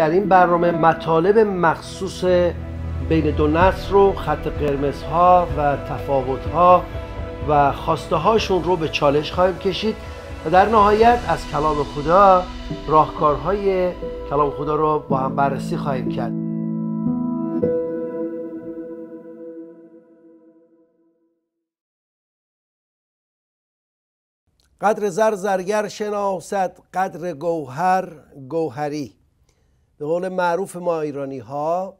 در این برنامه مطالب مخصوص بین دو نسل رو خط قرمزها و تفاوتها و خواسته هاشون رو به چالش خواهیم کشید و در نهایت از کلام خدا راهکارهای کلام خدا رو با هم بررسی خواهیم کرد قدر زر زرگر شناست قدر گوهر گوهری به قول معروف ما ایرانی ها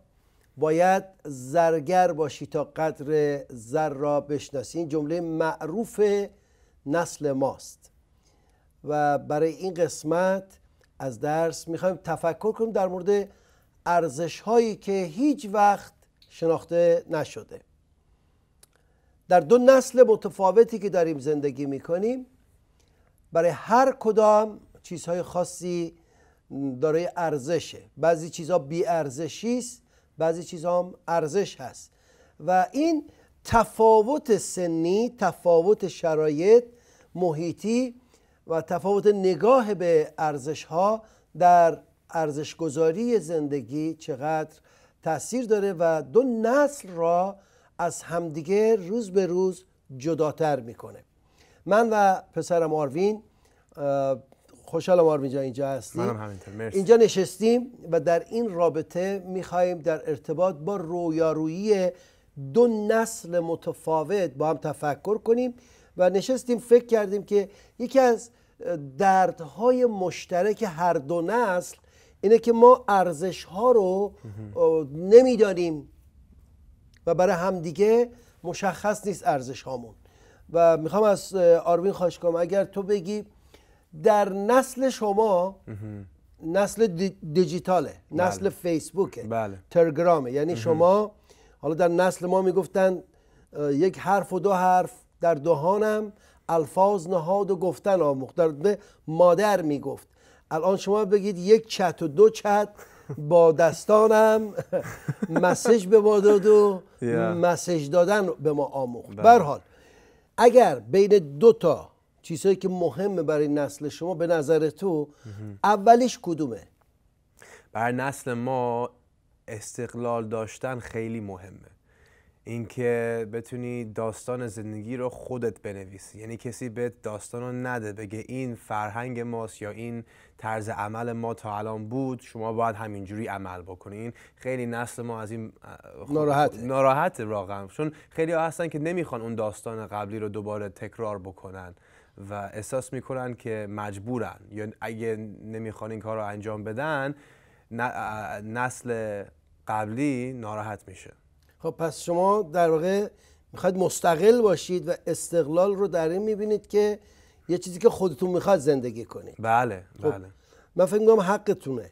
باید زرگر باشی تا قدر زر را بشناسی این جمله معروف نسل ماست و برای این قسمت از درس میخوایم تفکر کنیم در مورد ارزش هایی که هیچ وقت شناخته نشده در دو نسل متفاوتی که داریم زندگی میکنیم برای هر کدام چیزهای خاصی دارای ارزشه بعضی چیزها بی ارزشی است بعضی چیزها هم ارزش هست و این تفاوت سنی تفاوت شرایط محیطی و تفاوت نگاه به ارزش ها در ارزشگذاری زندگی چقدر تاثیر داره و دو نسل را از همدیگه روز به روز جداتر میکنه من و پسرم آروین خوشحالم میجا اینجا هستیم منم همینطور مرسی اینجا نشستیم و در این رابطه میخواییم در ارتباط با رویارویی دو نسل متفاوت با هم تفکر کنیم و نشستیم فکر کردیم که یکی از دردهای مشترک هر دو نسل اینه که ما ارزش ها رو نمیدانیم و برای همدیگه مشخص نیست ارزش هامون و میخوام از آروین خواهش کنم اگر تو بگی در نسل شما نسل دیجیتاله نسل بله. فیسبوکه بله. تلگرامه یعنی شما حالا در نسل ما میگفتن یک حرف و دو حرف در دهانم الفاظ نهاد و گفتن آموخت در مادر میگفت الان شما بگید یک چت و دو چت با دستانم مسج به ما داد و مسج دادن به ما آموخت بله. به حال اگر بین دو تا چیزهایی که مهمه برای نسل شما به نظر تو اولیش کدومه برای نسل ما استقلال داشتن خیلی مهمه اینکه بتونی داستان زندگی رو خودت بنویسی یعنی کسی به داستان رو نده بگه این فرهنگ ماست یا این طرز عمل ما تا الان بود شما باید همینجوری عمل بکنین خیلی نسل ما از این ناراحت خب، ناراحت واقعا چون خیلی ها هستن که نمیخوان اون داستان قبلی رو دوباره تکرار بکنن و احساس میکنن که مجبورن یا اگه نمیخوان این کار رو انجام بدن نسل قبلی ناراحت میشه خب پس شما در واقع میخواید مستقل باشید و استقلال رو در این میبینید که یه چیزی که خودتون میخواد زندگی کنید بله خب، بله من فکر میکنم حقتونه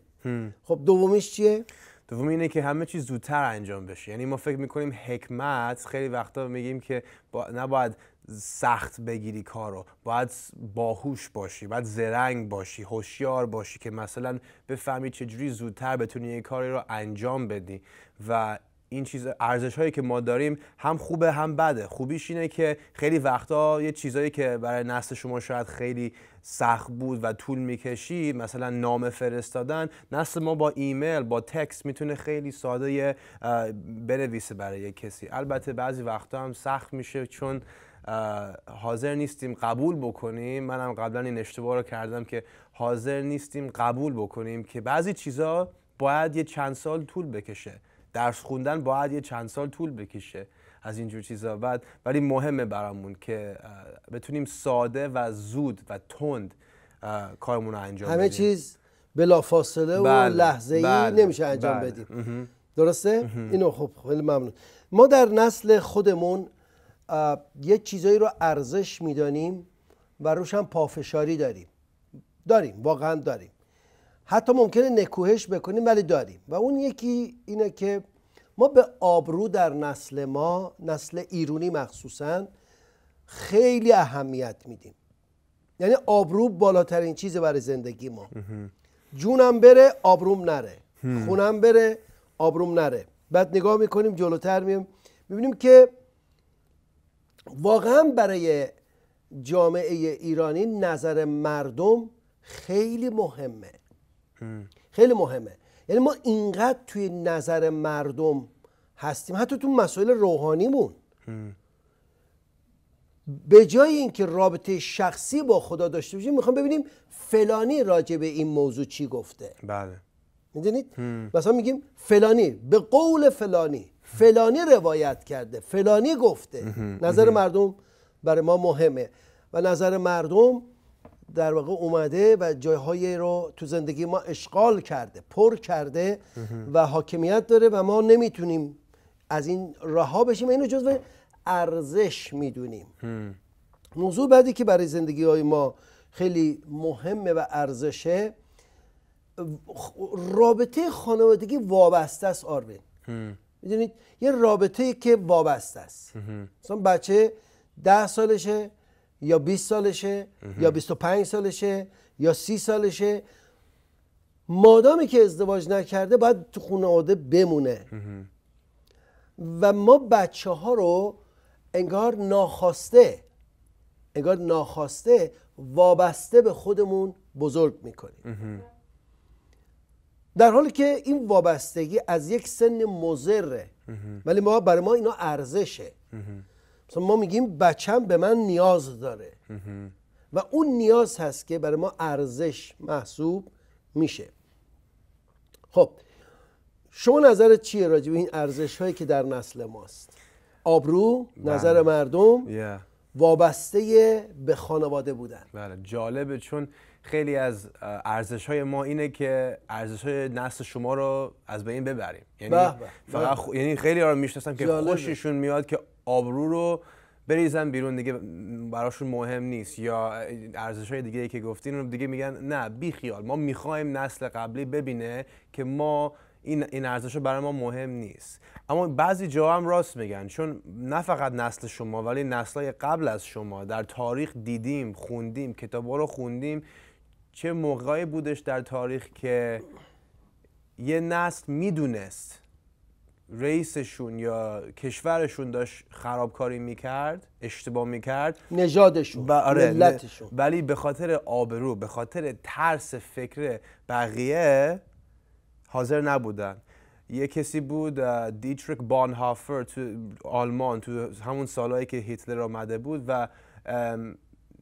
خب دومیش چیه؟ دوم اینه که همه چیز زودتر انجام بشه یعنی ما فکر میکنیم حکمت خیلی وقتا میگیم که با... نباید سخت بگیری کارو باید باهوش باشی باید زرنگ باشی هوشیار باشی که مثلا بفهمی چجوری زودتر بتونی یه کاری رو انجام بدی و این چیز ارزش هایی که ما داریم هم خوبه هم بده خوبیش اینه که خیلی وقتا یه چیزایی که برای نسل شما شاید خیلی سخت بود و طول میکشی مثلا نام فرستادن نسل ما با ایمیل با تکس میتونه خیلی ساده بنویسه برای کسی البته بعضی وقتا هم سخت میشه چون حاضر نیستیم قبول بکنیم منم قبلا این اشتباه رو کردم که حاضر نیستیم قبول بکنیم که بعضی چیزا باید یه چند سال طول بکشه درس خوندن باید یه چند سال طول بکشه از اینجور چیزا بعد ولی مهمه برامون که بتونیم ساده و زود و تند کارمون رو انجام همه بدیم همه چیز بلا فاصله و بله، لحظه ای بله، نمیشه انجام بله. بدیم درسته؟ اینو خب خیلی ممنون ما در نسل خودمون یه چیزایی رو ارزش میدانیم و روش هم پافشاری داریم داریم واقعا داریم حتی ممکنه نکوهش بکنیم ولی داریم و اون یکی اینه که ما به آبرو در نسل ما نسل ایرونی مخصوصا خیلی اهمیت میدیم یعنی آبرو بالاترین چیز برای زندگی ما جونم بره آبروم نره خونم بره آبروم نره بعد نگاه میکنیم جلوتر میم میبینیم که واقعا برای جامعه ایرانی نظر مردم خیلی مهمه خیلی مهمه یعنی ما اینقدر توی نظر مردم هستیم حتی تو مسائل روحانیمون به جای اینکه رابطه شخصی با خدا داشته باشیم میخوام ببینیم فلانی راجع به این موضوع چی گفته بله میدونید مثلا میگیم فلانی به قول فلانی فلانی روایت کرده فلانی گفته نظر مردم برای ما مهمه و نظر مردم در واقع اومده و جایهایی رو تو زندگی ما اشغال کرده پر کرده و حاکمیت داره و ما نمیتونیم از این رها بشیم اینو جزو ارزش میدونیم موضوع بعدی که برای زندگی های ما خیلی مهمه و ارزشه رابطه خانوادگی وابسته است آروین میدونید یه رابطه که وابسته است مثلا بچه ده سالشه یا 20 سالشه یا 25 سالشه یا سی سالشه مادامی که ازدواج نکرده باید تو خانواده بمونه و ما بچه ها رو انگار ناخواسته انگار ناخواسته وابسته به خودمون بزرگ میکنیم در حالی که این وابستگی از یک سن مزره ولی ما برای ما اینا ارزشه مثلا ما میگیم بچم به من نیاز داره و اون نیاز هست که برای ما ارزش محسوب میشه خب شما نظرت چیه راجع به این ارزش هایی که در نسل ماست آبرو بله. نظر مردم yeah. وابسته به خانواده بودن بله جالبه چون خیلی از ارزش های ما اینه که ارزش های نسل شما رو از بین ببریم یعنی فقط یعنی خیلی رو میشناسم که خوششون میاد که آبرو رو بریزن بیرون دیگه براشون مهم نیست یا ارزش های دیگه که گفتین رو دیگه میگن نه بی خیال ما میخوایم نسل قبلی ببینه که ما این این ارزش برای ما مهم نیست اما بعضی جا هم راست میگن چون نه فقط نسل شما ولی های قبل از شما در تاریخ دیدیم خوندیم ها رو خوندیم چه موقعی بودش در تاریخ که یه نسل میدونست رئیسشون یا کشورشون داشت خرابکاری میکرد اشتباه میکرد نژادشون آره، ملتشون ولی به خاطر آبرو به خاطر ترس فکر بقیه حاضر نبودن یه کسی بود دیتریک بانهافر تو آلمان تو همون سالهایی که هیتلر آمده بود و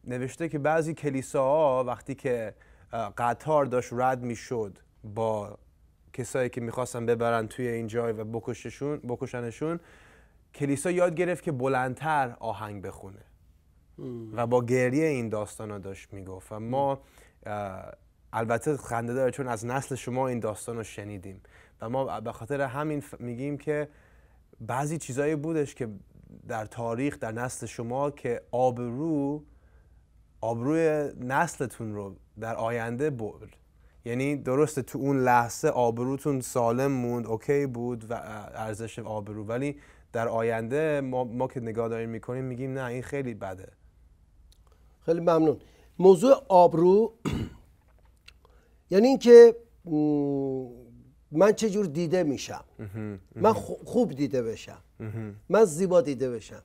نوشته که بعضی کلیساها وقتی که قطار داشت رد میشد با کسایی که میخواستن ببرن توی این جای و بکششون بکشنشون کلیسا یاد گرفت که بلندتر آهنگ بخونه و با گریه این داستان ها داشت میگفت و ما البته خنده داره چون از نسل شما این داستان رو شنیدیم و ما به خاطر همین میگیم که بعضی چیزایی بودش که در تاریخ در نسل شما که آبرو آبروی نسلتون رو در آینده برد یعنی درسته تو اون لحظه آبروتون سالم موند اوکی بود و ارزش آبرو ولی در آینده ما, که که داریم میکنیم میگیم نه این خیلی بده خیلی ممنون موضوع آبرو یعنی اینکه من چه دیده میشم من خوب دیده بشم من زیبا دیده بشم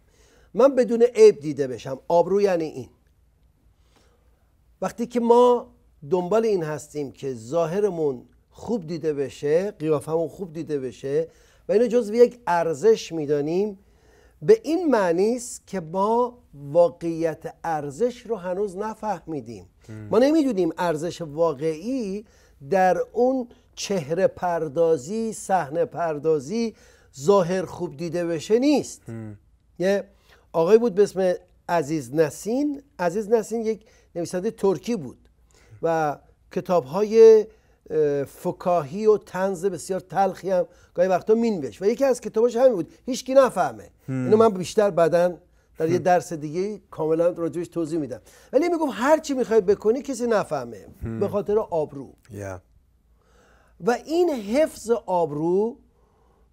من بدون عیب دیده بشم آبرو یعنی این وقتی که ما دنبال این هستیم که ظاهرمون خوب دیده بشه قیافمون خوب دیده بشه و اینو جزو یک ارزش میدانیم به این معنی است که ما واقعیت ارزش رو هنوز نفهمیدیم ما نمیدونیم ارزش واقعی در اون چهره پردازی صحنه پردازی ظاهر خوب دیده بشه نیست یه آقای بود به اسم عزیز نسین عزیز نسین یک نویسنده ترکی بود و کتاب های فکاهی و تنز بسیار تلخی هم گاهی وقتا مینوش و یکی از کتاباش همین بود هیچکی نفهمه اینو من بیشتر بعدا در یه درس دیگه کاملا راجبش توضیح میدم ولی میگم هر چی میخوای بکنی کسی نفهمه به خاطر آبرو و این حفظ آبرو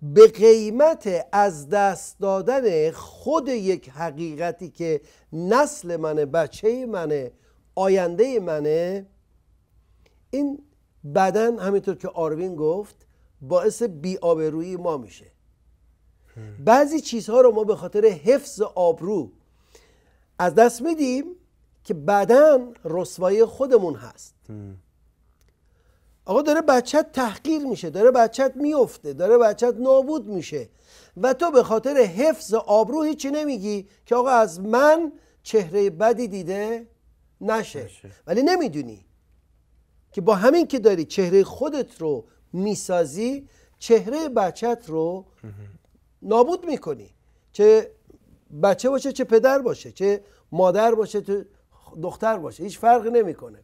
به قیمت از دست دادن خود یک حقیقتی که نسل منه بچه منه آینده منه این بدن همینطور که آروین گفت باعث بیآبرویی ما میشه بعضی چیزها رو ما به خاطر حفظ آبرو از دست میدیم که بدن رسوای خودمون هست آقا داره بچت تحقیر میشه داره بچت میفته داره بچت نابود میشه و تو به خاطر حفظ آبرو هیچی نمیگی که آقا از من چهره بدی دیده نشه, ولی نمیدونی که با همین که داری چهره خودت رو میسازی چهره بچت رو نابود میکنی چه بچه باشه چه پدر باشه چه مادر باشه چه دختر باشه هیچ فرقی نمیکنه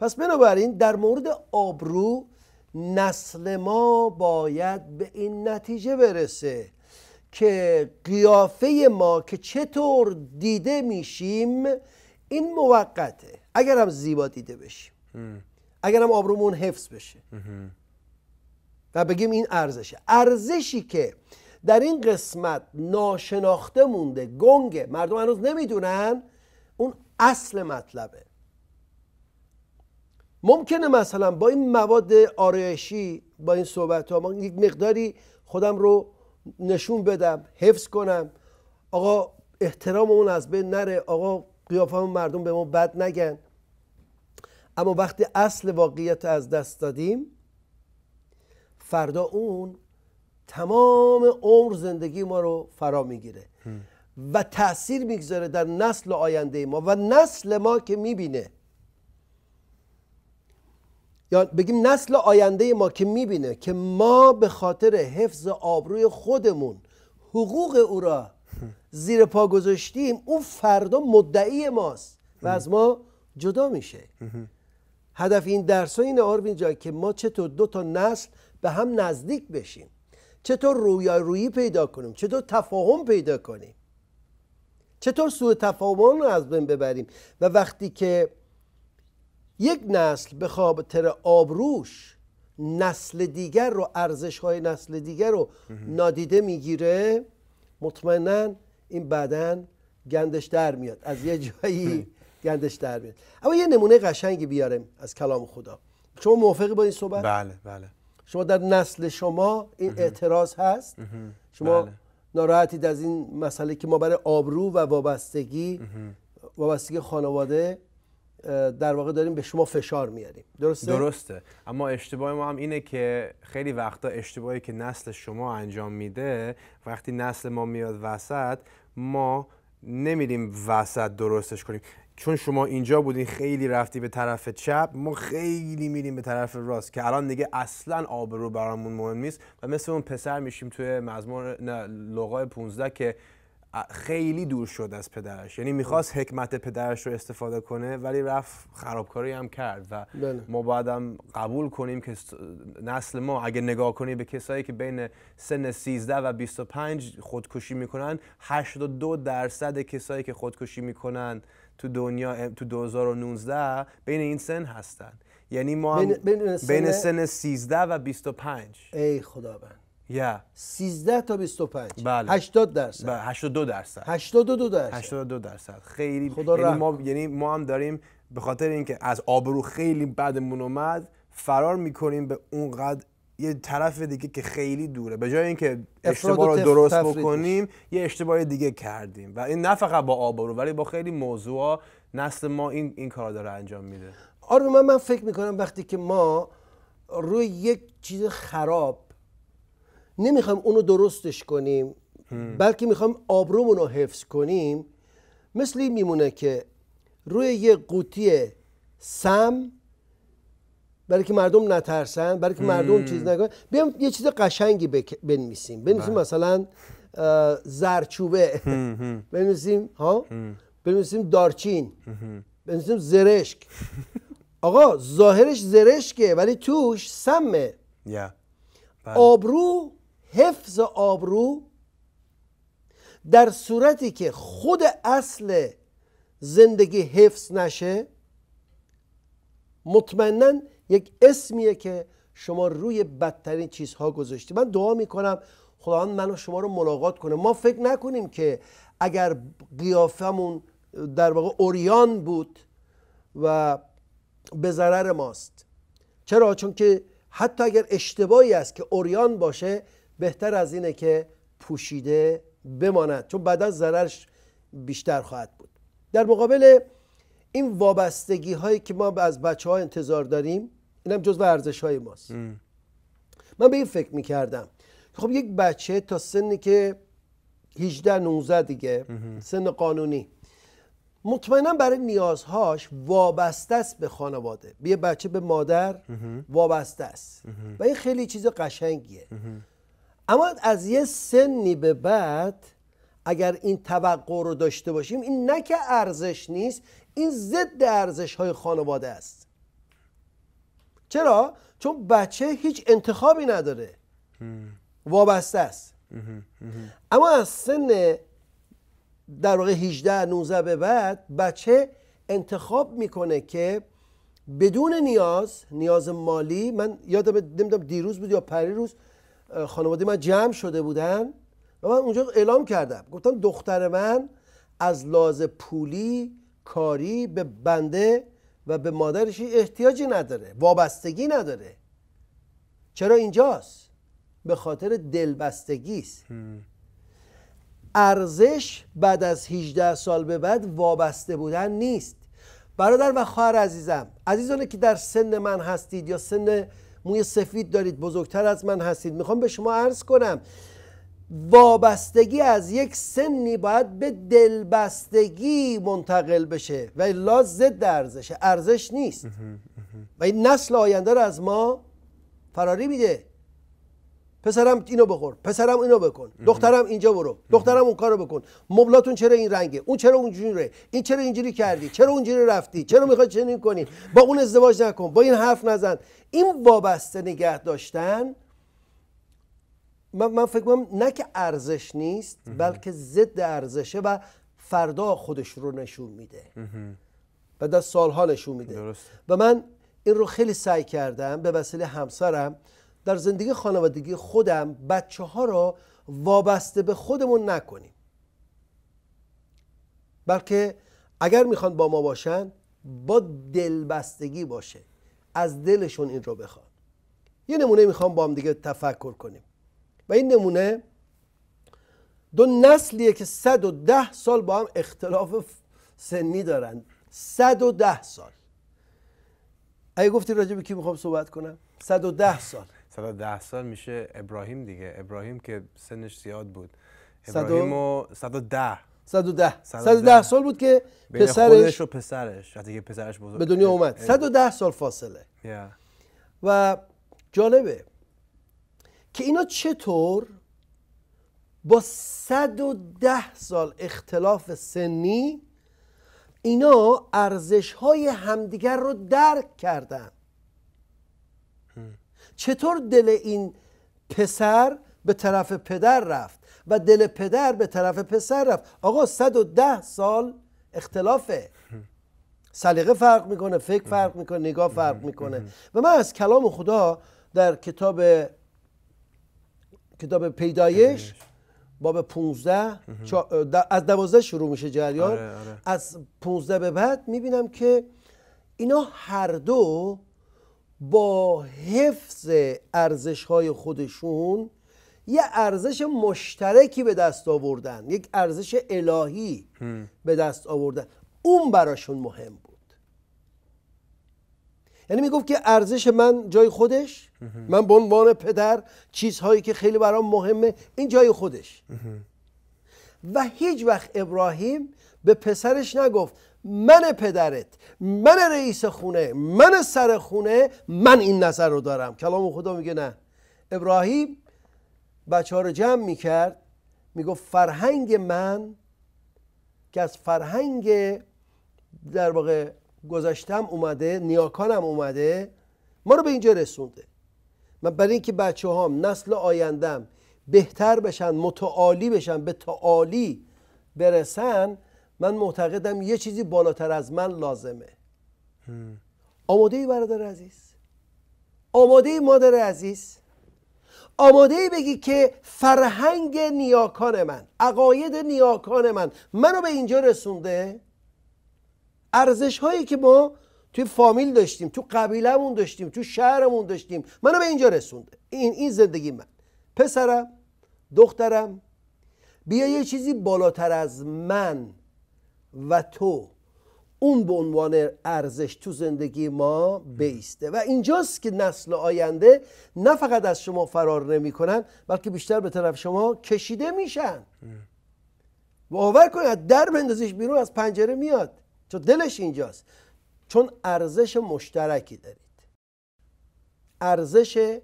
پس بنابراین در مورد آبرو نسل ما باید به این نتیجه برسه که قیافه ما که چطور دیده میشیم این موقته اگر هم زیبا دیده بشیم اگر هم آبرومون حفظ بشه و بگیم این ارزشه ارزشی که در این قسمت ناشناخته مونده گنگه مردم هنوز نمیدونن اون اصل مطلبه ممکنه مثلا با این مواد آرایشی با این صحبت ها یک مقداری خودم رو نشون بدم حفظ کنم آقا احترام اون از بین نره آقا قیافه همون مردم به ما بد نگن اما وقتی اصل واقعیت از دست دادیم فردا اون تمام عمر زندگی ما رو فرا میگیره و تاثیر میگذاره در نسل آینده ما و نسل ما که میبینه یا بگیم نسل آینده ما که میبینه که ما به خاطر حفظ آبروی خودمون حقوق او را زیر پا گذاشتیم اون فردا مدعی ماست و از ما جدا میشه هدف این درس ها اینه آروین جای که ما چطور دو تا نسل به هم نزدیک بشیم چطور رویا رویی پیدا کنیم چطور تفاهم پیدا کنیم چطور سوء تفاهم رو از بین ببریم و وقتی که یک نسل به خاطر آبروش نسل دیگر رو ارزش های نسل دیگر رو نادیده میگیره مطمئنا این بعدن گندش در میاد از یه جایی گندش در میاد اما یه نمونه قشنگی بیارم از کلام خدا شما موافقی با این صحبت بله بله شما در نسل شما این اعتراض هست شما بله. ناراحتید از این مسئله که ما برای آبرو و وابستگی وابستگی خانواده در واقع داریم به شما فشار میاریم درسته؟ درسته اما اشتباه ما هم اینه که خیلی وقتا اشتباهی که نسل شما انجام میده وقتی نسل ما میاد وسط ما نمیریم وسط درستش کنیم چون شما اینجا بودین خیلی رفتی به طرف چپ ما خیلی میریم به طرف راست که الان دیگه اصلا آبرو برامون مهم نیست و مثل اون پسر میشیم توی مزمور لغای 15 که خیلی دور شد از پدرش یعنی میخواست حکمت پدرش رو استفاده کنه ولی رفت خرابکاری هم کرد و بله. ما هم قبول کنیم که نسل ما اگه نگاه کنیم به کسایی که بین سن 13 و 25 خودکشی میکنن 82 درصد کسایی که خودکشی میکنن تو دنیا تو 2019 بین این سن هستن یعنی ما بین, بین, سن... 13 و 25 ای بند yeah. 13 تا 25 بله. 80 درصد بله 82 درصد 82 درصد 82 درصد خیلی خدا یعنی ما یعنی ما هم داریم به خاطر اینکه از آبرو خیلی بدمون اومد فرار میکنیم به اونقدر یه طرف دیگه که خیلی دوره به جای اینکه اشتباه رو درست بکنیم یه اشتباه دیگه کردیم و این نه فقط با آبرو ولی با خیلی موضوع نسل ما این این کارا داره انجام میده آره من من فکر میکنم وقتی که ما روی یک چیز خراب نمیخوایم اونو درستش کنیم بلکه میخوایم آبرومون رو حفظ کنیم مثل این میمونه که روی یه قوطی سم برای که مردم نترسن برای که مردم چیز نکنن بیام یه چیز قشنگی بنویسیم بنویسیم بله. مثلا زرچوبه بنویسیم ها بنویسیم دارچین بنویسیم زرشک آقا ظاهرش زرشکه ولی توش سمه بله. آبرو حفظ آبرو در صورتی که خود اصل زندگی حفظ نشه مطمئنا یک اسمیه که شما روی بدترین چیزها گذاشتی من دعا میکنم خداوند من و شما رو ملاقات کنه ما فکر نکنیم که اگر قیافمون در واقع اوریان بود و به ضرر ماست چرا چون که حتی اگر اشتباهی است که اوریان باشه بهتر از اینه که پوشیده بماند چون بعدا ضررش بیشتر خواهد بود در مقابل این وابستگی هایی که ما از بچه ها انتظار داریم هم جزو ارزش های ماست من به این فکر میکردم خب یک بچه تا سنی که 18 19 دیگه سن قانونی مطمئنا برای نیازهاش وابسته است به خانواده یه بچه به مادر وابسته است و این خیلی چیز قشنگیه اما از یه سنی به بعد اگر این توقع رو داشته باشیم این نه که ارزش نیست این ضد ارزش های خانواده است چرا چون بچه هیچ انتخابی نداره وابسته است اما از سن در واقع 18 19 به بعد بچه انتخاب میکنه که بدون نیاز نیاز مالی من یادم نمیدونم دیروز بود یا پریروز خانواده من جمع شده بودن و من اونجا اعلام کردم گفتم دختر من از لازم پولی کاری به بنده و به مادرش احتیاجی نداره وابستگی نداره چرا اینجاست به خاطر دلبستگی است ارزش بعد از 18 سال به بعد وابسته بودن نیست برادر و خواهر عزیزم عزیزانی که در سن من هستید یا سن موی سفید دارید بزرگتر از من هستید میخوام به شما عرض کنم وابستگی از یک سنی باید به دلبستگی منتقل بشه و لا ضد ارزشه ارزش نیست و این نسل آینده رو از ما فراری میده پسرم اینو بخور پسرم اینو بکن دخترم اینجا برو دخترم اون کارو بکن مبلاتون چرا این رنگه اون چرا اونجوریه این چرا اینجوری کردی چرا اونجوری رفتی چرا میخوای چنین کنی با اون ازدواج نکن با این حرف نزن این وابسته نگه داشتن من, فکر میکنم نه که ارزش نیست بلکه ضد ارزشه و فردا خودش رو نشون میده و در سالها نشون میده و من این رو خیلی سعی کردم به وسیله همسرم در زندگی خانوادگی خودم بچه ها را وابسته به خودمون نکنیم بلکه اگر میخوان با ما باشن با دلبستگی باشه از دلشون این رو بخوان یه نمونه میخوام با هم دیگه تفکر کنیم و این نمونه دو نسلیه که 110 سال با هم اختلاف سنی دارن 110 سال اگه گفتی راجع کی میخوام صحبت کنم 110 سال صدا ده سال میشه ابراهیم دیگه ابراهیم که سنش زیاد بود ابراهیم و و ده صد و ده سال بود که پسرش خودش و پسرش حتی که پسرش بزرگ به دنیا اومد ده سال فاصله و جالبه که اینا چطور با صد و ده سال اختلاف سنی اینا ارزش های همدیگر رو درک کردند چطور دل این پسر به طرف پدر رفت و دل پدر به طرف پسر رفت آقا 110 سال اختلافه سلیقه فرق میکنه فکر فرق میکنه نگاه فرق میکنه و من از کلام خدا در کتاب کتاب پیدایش باب 15 از 12 شروع میشه جریان آره، آره. از 15 به بعد میبینم که اینا هر دو با حفظ ارزش های خودشون یه ارزش مشترکی به دست آوردن یک ارزش الهی به دست آوردن اون براشون مهم بود یعنی گفت که ارزش من جای خودش من به عنوان پدر چیزهایی که خیلی برام مهمه این جای خودش و هیچ وقت ابراهیم به پسرش نگفت من پدرت من رئیس خونه من سر خونه من این نظر رو دارم کلام خدا میگه نه ابراهیم بچه ها رو جمع میکرد میگفت فرهنگ من که از فرهنگ در واقع گذشتم اومده نیاکانم اومده ما رو به اینجا رسونده من برای اینکه بچه هام نسل آیندم بهتر بشن متعالی بشن به تعالی برسن من معتقدم یه چیزی بالاتر از من لازمه آماده ای برادر عزیز آماده ای مادر عزیز آماده ای بگی که فرهنگ نیاکان من عقاید نیاکان من منو به اینجا رسونده ارزش هایی که ما توی فامیل داشتیم تو قبیلمون داشتیم تو شهرمون داشتیم منو به اینجا رسونده این این زندگی من پسرم دخترم بیا یه چیزی بالاتر از من و تو اون به عنوان ارزش تو زندگی ما بیسته و اینجاست که نسل آینده نه فقط از شما فرار نمی کنن بلکه بیشتر به طرف شما کشیده میشن باور کنید در بندازیش بیرون از پنجره میاد چون دلش اینجاست چون ارزش مشترکی دارید ارزش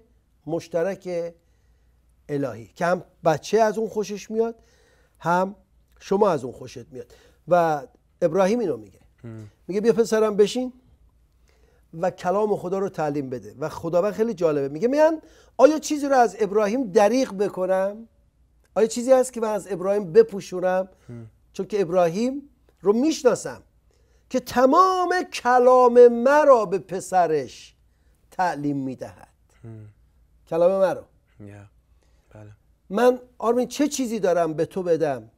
مشترک الهی که هم بچه از اون خوشش میاد هم شما از اون خوشت میاد و ابراهیم اینو میگه میگه بیا پسرم بشین و کلام خدا رو تعلیم بده و خداوند خیلی جالبه میگه میان آیا چیزی رو از ابراهیم دریغ بکنم آیا چیزی هست که من از ابراهیم بپوشونم چون که ابراهیم رو میشناسم که تمام کلام مرا به پسرش تعلیم میدهد کلام مرا yeah. بله. من آرمین چه چیزی دارم به تو بدم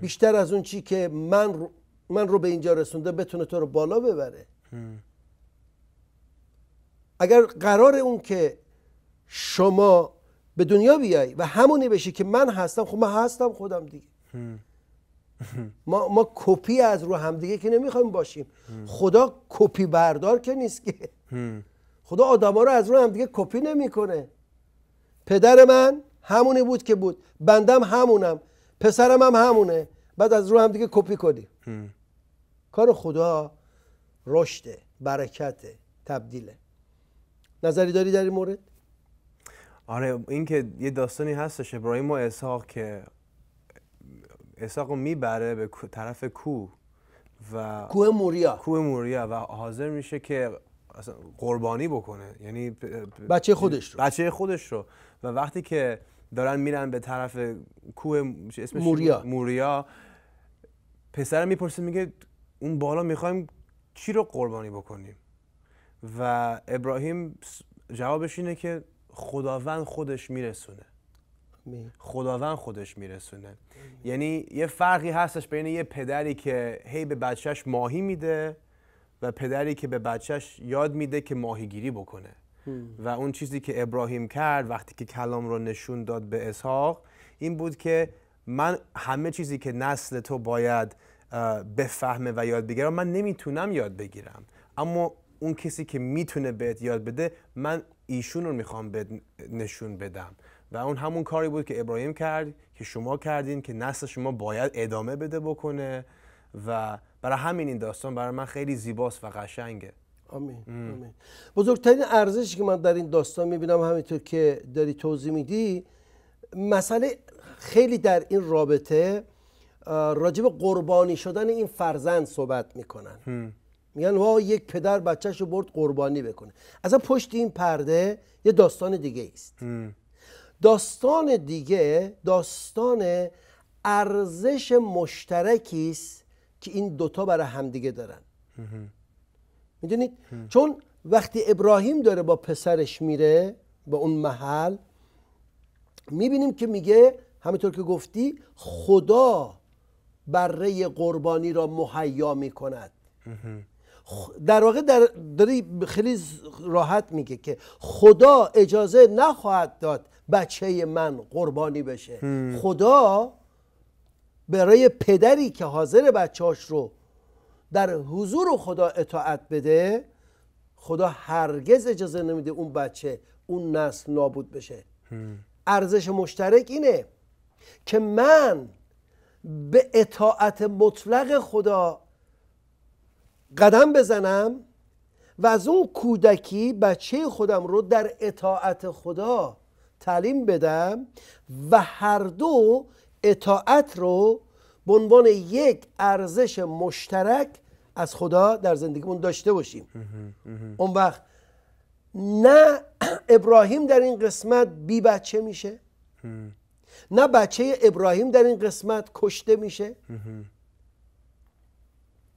بیشتر از اون چی که من رو من رو به اینجا رسونده بتونه تو رو بالا ببره اگر قرار اون که شما به دنیا بیای و همونی بشی که من هستم خب من هستم خودم دیگه ما ما کپی از رو همدیگه که نمیخوایم باشیم خدا کپی بردار که نیست که خدا ها رو از رو همدیگه کپی نمیکنه پدر من همونی بود که بود بندم همونم پسرم هم همونه بعد از رو هم دیگه کپی کنیم کار خدا رشده برکت تبدیله نظری داری در این مورد آره این که یه داستانی هستش ابراهیم و اسحاق که اسحاق رو میبره به طرف کوه و کوه موریا کوه موریا و حاضر میشه که قربانی بکنه یعنی بچه خودش رو بچه خودش رو و وقتی که دارن میرن به طرف کوه اسمش موریا موریا پسر میپرسه میگه اون بالا میخوایم چی رو قربانی بکنیم و ابراهیم جوابش اینه که خداوند خودش میرسونه خداوند خودش میرسونه یعنی یه فرقی هستش بین یه پدری که هی به بچهش ماهی میده و پدری که به بچهش یاد میده که ماهیگیری بکنه Hmm. و اون چیزی که ابراهیم کرد وقتی که کلام رو نشون داد به اسحاق این بود که من همه چیزی که نسل تو باید بفهمه و یاد بگیره من نمیتونم یاد بگیرم اما اون کسی که میتونه بهت یاد بده من ایشون رو میخوام به نشون بدم و اون همون کاری بود که ابراهیم کرد که شما کردین که نسل شما باید ادامه بده بکنه و برای همین این داستان برای من خیلی زیباست و قشنگه آمین آمین بزرگترین ارزشی که من در این داستان میبینم همینطور که داری توضیح میدی مسئله خیلی در این رابطه راجب قربانی شدن این فرزند صحبت میکنن میگن وا یک پدر بچهش رو برد قربانی بکنه اصلا پشت این پرده یه داستان دیگه است داستان دیگه داستان ارزش مشترکی است که این دوتا برای همدیگه دارن میدونید چون وقتی ابراهیم داره با پسرش میره به اون محل میبینیم که میگه همینطور که گفتی خدا بره قربانی را مهیا میکند در واقع در خیلی راحت میگه که خدا اجازه نخواهد داد بچه من قربانی بشه خدا برای پدری که حاضر بچهاش رو در حضور خدا اطاعت بده خدا هرگز اجازه نمیده اون بچه اون نسل نابود بشه ارزش مشترک اینه که من به اطاعت مطلق خدا قدم بزنم و از اون کودکی بچه خودم رو در اطاعت خدا تعلیم بدم و هر دو اطاعت رو به عنوان یک ارزش مشترک از خدا در زندگیمون داشته باشیم اون وقت نه ابراهیم در این قسمت بی بچه میشه نه بچه ابراهیم در این قسمت کشته میشه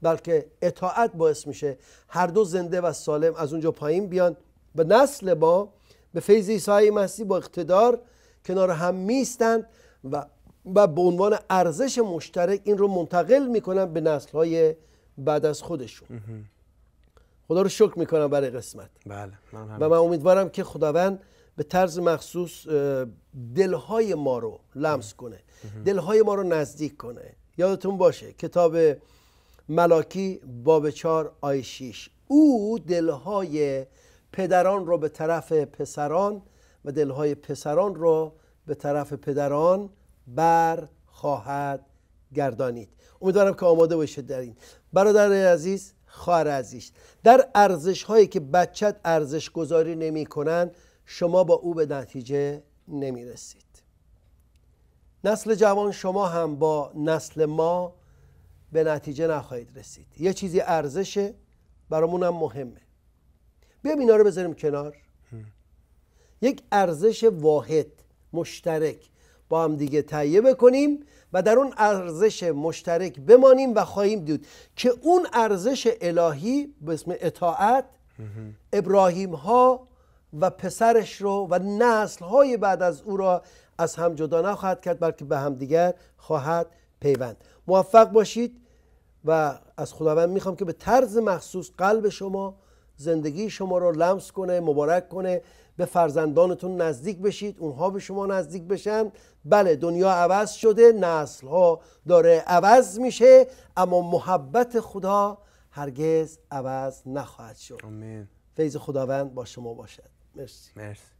بلکه اطاعت باعث میشه هر دو زنده و سالم از اونجا پایین بیان به نسل ما به فیض عیسی مسیح با اقتدار کنار هم میستند و و به عنوان ارزش مشترک این رو منتقل میکنن به نسل های بعد از خودشون خدا رو شکر میکنم برای قسمت بله من و من امیدوارم که خداوند به طرز مخصوص دلهای ما رو لمس کنه دلهای ما رو نزدیک کنه یادتون باشه کتاب ملاکی باب چار آی شیش او دلهای پدران رو به طرف پسران و دلهای پسران رو به طرف پدران بر خواهد گردانید امیدوارم که آماده باشید در این برادر عزیز خواهر عزیز در ارزش هایی که بچت ارزش گذاری نمی کنن شما با او به نتیجه نمی رسید نسل جوان شما هم با نسل ما به نتیجه نخواهید رسید یه چیزی ارزشه برامون هم مهمه بیا اینا رو بذاریم کنار یک ارزش واحد مشترک با هم دیگه تهیه بکنیم و در اون ارزش مشترک بمانیم و خواهیم دید که اون ارزش الهی به اسم اطاعت ابراهیم ها و پسرش رو و نسل های بعد از او را از هم جدا نخواهد کرد بلکه به همدیگر خواهد پیوند موفق باشید و از خداوند میخوام که به طرز مخصوص قلب شما زندگی شما رو لمس کنه مبارک کنه به فرزندانتون نزدیک بشید اونها به شما نزدیک بشن بله دنیا عوض شده نسل ها داره عوض میشه اما محبت خدا هرگز عوض نخواهد شد آمین. فیض خداوند با شما باشد مرسی مرسی